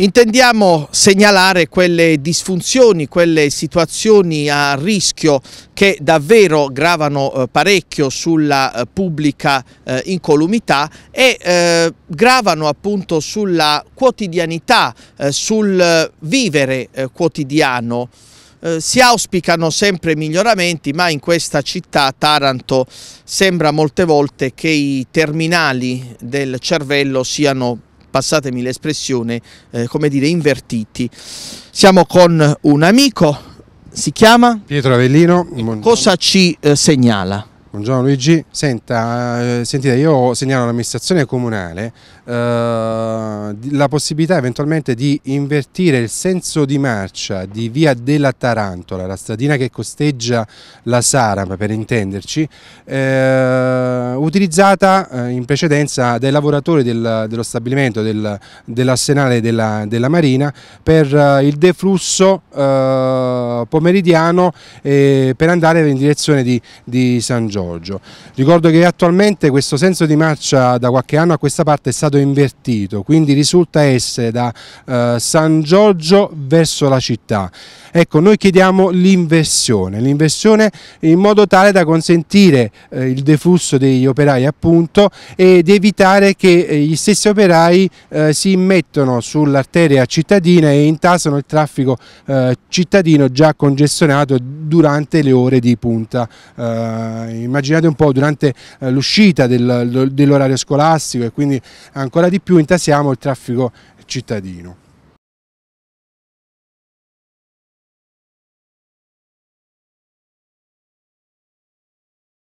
Intendiamo segnalare quelle disfunzioni, quelle situazioni a rischio che davvero gravano eh, parecchio sulla eh, pubblica eh, incolumità e gravano appunto sulla quotidianità, sul vivere quotidiano. si auspicano sempre miglioramenti ma in questa città Taranto sembra molte volte che i terminali del cervello siano passatemi l'espressione, eh, come dire, invertiti. Siamo con un amico, si chiama? Pietro Avellino. Cosa ci eh, segnala? Buongiorno Luigi, Senta, eh, sentite io segnalo all'amministrazione comunale eh, la possibilità eventualmente di invertire il senso di marcia di via della Tarantola, la stradina che costeggia la Sarama per intenderci, eh, utilizzata eh, in precedenza dai lavoratori del, dello stabilimento del, dell'arsenale della, della, Marina per eh, il deflusso pomeridiano per andare in direzione di, di San Giorgio. Giorgio. Ricordo che attualmente questo senso di marcia da qualche anno a questa parte è stato invertito, quindi risulta essere da eh, San Giorgio verso la città. Ecco, noi chiediamo l'inversione, l'inversione in modo tale da consentire eh, il deflusso degli operai appunto ed evitare che eh, gli stessi operai eh, si immettono sull'arteria cittadina e intasano il traffico eh, cittadino già congestionato durante le ore di punta eh, immaginate un po' durante eh, l'uscita dell'orario scolastico e quindi ancora di più intassiamo il traffico cittadino.